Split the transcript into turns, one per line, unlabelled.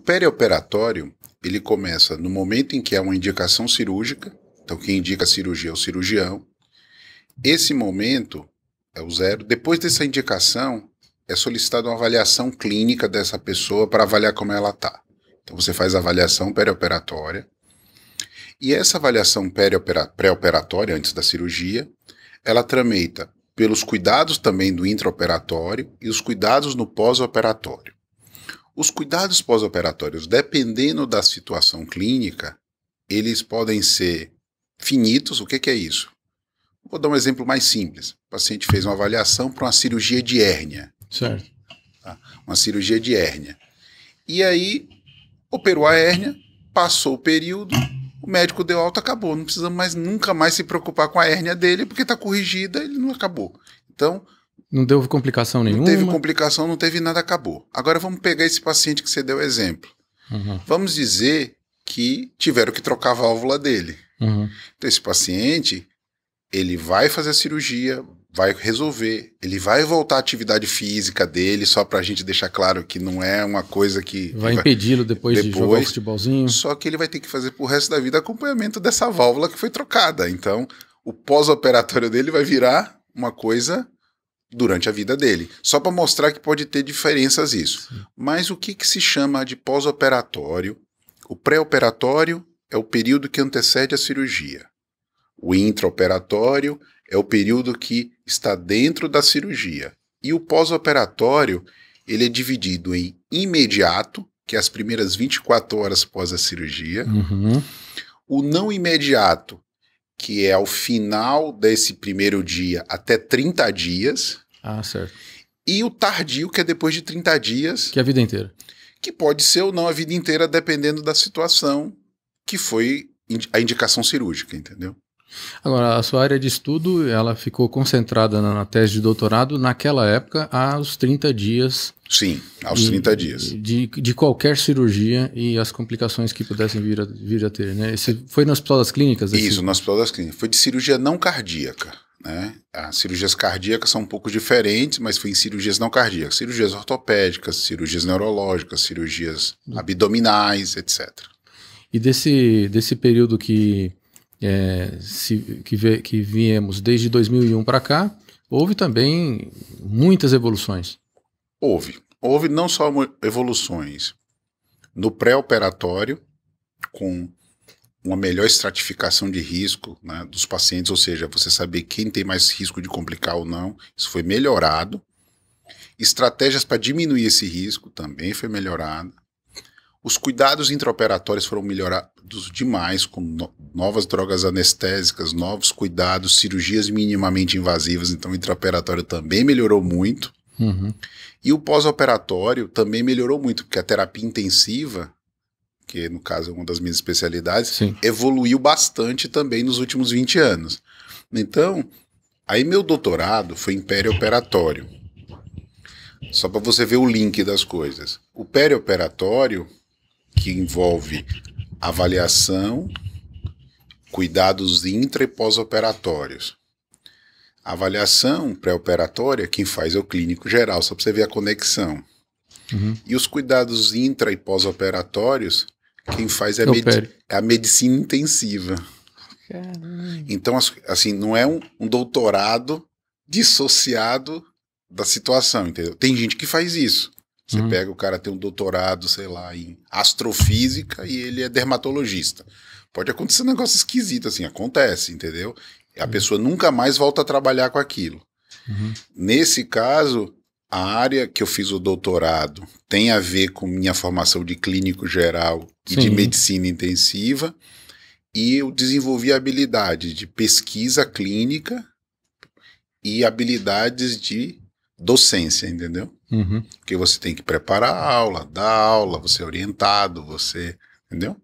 perioperatório, ele começa no momento em que há uma indicação cirúrgica, então quem indica a cirurgia é o cirurgião. Esse momento é o zero. Depois dessa indicação, é solicitada uma avaliação clínica dessa pessoa para avaliar como ela está. Então você faz a avaliação perioperatória. E essa avaliação pré-operatória, antes da cirurgia, ela tramita pelos cuidados também do intraoperatório e os cuidados no pós-operatório. Os cuidados pós-operatórios, dependendo da situação clínica, eles podem ser finitos. O que, que é isso? Vou dar um exemplo mais simples. O paciente fez uma avaliação para uma cirurgia de hérnia. Certo. Tá? Uma cirurgia de hérnia. E aí, operou a hérnia, passou o período, o médico deu alta, acabou. Não precisa mais nunca mais se preocupar com a hérnia dele, porque está corrigida, ele não acabou. Então,
não deu complicação nenhuma? Não teve
complicação, não teve nada, acabou. Agora vamos pegar esse paciente que você deu exemplo. Uhum. Vamos dizer que tiveram que trocar a válvula dele. Uhum. Então, esse paciente, ele vai fazer a cirurgia, vai resolver, ele vai voltar à atividade física dele, só para a gente deixar claro que não é uma coisa que. Vai, impedi-lo depois, depois, de jogar futebolzinho. Só que ele vai ter que fazer pro resto da vida acompanhamento dessa válvula que foi trocada. Então, o pós-operatório dele vai virar uma coisa durante a vida dele, só para mostrar que pode ter diferenças isso. Sim. Mas o que, que se chama de pós-operatório? O pré-operatório é o período que antecede a cirurgia. O intraoperatório é o período que está dentro da cirurgia. E o pós-operatório, ele é dividido em imediato, que é as primeiras 24 horas após a cirurgia. Uhum. O não imediato, que é ao final desse primeiro dia até 30 dias. Ah, certo. E o tardio, que é depois de 30 dias. Que é a vida inteira. Que pode ser ou não a vida inteira, dependendo da situação que foi a indicação cirúrgica, entendeu?
Agora, a sua área de estudo, ela ficou concentrada na, na tese de doutorado naquela época, aos 30 dias. Sim, aos de, 30 dias. De, de qualquer cirurgia e as complicações que pudessem vir a, vir a ter, né? Esse foi no Hospital das Clínicas? Esse... Isso, no
Hospital das Clínicas. Foi de cirurgia não cardíaca. Né? As cirurgias cardíacas são um pouco diferentes, mas foi em cirurgias não cardíacas, cirurgias ortopédicas, cirurgias neurológicas, cirurgias hum. abdominais, etc.
E desse, desse período que é, se, que, ve, que viemos desde 2001 para cá, houve também muitas evoluções.
Houve. Houve não só evoluções no pré-operatório, com uma melhor estratificação de risco né, dos pacientes, ou seja, você saber quem tem mais risco de complicar ou não, isso foi melhorado. Estratégias para diminuir esse risco também foi melhorada. Os cuidados intraoperatórios foram melhorados demais, com no novas drogas anestésicas, novos cuidados, cirurgias minimamente invasivas, então o intraoperatório também melhorou muito. Uhum. E o pós-operatório também melhorou muito, porque a terapia intensiva, que no caso é uma das minhas especialidades, Sim. evoluiu bastante também nos últimos 20 anos. Então, aí meu doutorado foi em perioperatório. Só para você ver o link das coisas. O perioperatório que envolve avaliação, cuidados intra e pós-operatórios. Avaliação pré-operatória, quem faz é o clínico geral, só para você ver a conexão. Uhum. E os cuidados intra e pós-operatórios, quem faz é a, é medi é a medicina intensiva. Caramba. Então, assim, não é um, um doutorado dissociado da situação, entendeu? Tem gente que faz isso. Você uhum. pega o cara tem um doutorado, sei lá, em astrofísica e ele é dermatologista. Pode acontecer um negócio esquisito assim, acontece, entendeu? A uhum. pessoa nunca mais volta a trabalhar com aquilo. Uhum. Nesse caso, a área que eu fiz o doutorado tem a ver com minha formação de clínico geral e Sim. de medicina intensiva, e eu desenvolvi habilidades habilidade de pesquisa clínica e habilidades de docência, entendeu? Uhum. Porque você tem que preparar a aula, dar aula, você é orientado, você. Entendeu?